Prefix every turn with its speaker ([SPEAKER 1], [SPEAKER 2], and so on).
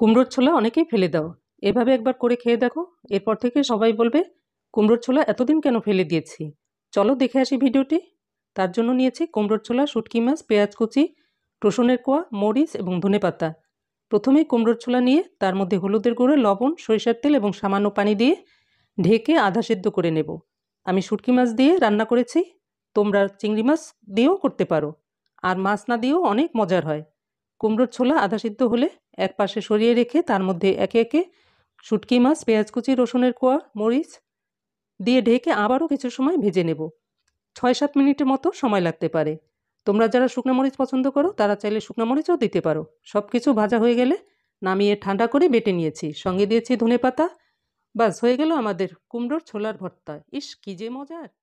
[SPEAKER 1] কুমড়োর ছোলা অনেকেই ফেলে দাও এভাবে একবার করে খেয়ে দেখো এরপর থেকে সবাই বলবে কুমড়োর ছোলা এতদিন কেন ফেলে দিয়েছি চলো দেখে আসি ভিডিওটি তার জন্য নিয়েছি কুমড়োর ছোলা শুটকি মাছ পেঁয়াজ কুচি রসুনের কোয়া মরিচ এবং ধনে পাতা প্রথমেই কুমড়োর ছোলা নিয়ে তার মধ্যে হলুদের গুঁড়ো লবণ সরিষার তেল এবং সামান্য পানি দিয়ে ঢেকে আধা সেদ্ধ করে নেব আমি শুটকি মাছ দিয়ে রান্না করেছি তোমরা চিংড়ি মাছ দিয়েও করতে পারো আর মাছ না দিয়েও অনেক মজার হয় কুমড়োর ছোলা আধা সিদ্ধ হলে এক পাশে সরিয়ে রেখে তার মধ্যে একে একে শুটকি মাছ পেঁয়াজ কুচি রসুনের কোয়া মরিচ দিয়ে ঢেকে আবারও কিছু সময় ভেজে নেব ছয় সাত মিনিটের মতো সময় লাগতে পারে তোমরা যারা শুকনো মরিচ পছন্দ করো তারা চাইলে শুকনো মরিচও দিতে পারো সব কিছু ভাজা হয়ে গেলে নামিয়ে ঠান্ডা করে বেটে নিয়েছি সঙ্গে দিয়েছি ধনে পাতা বাস হয়ে গেল আমাদের কুমড়োর ছোলার ভর্তা ইস কী যে মজার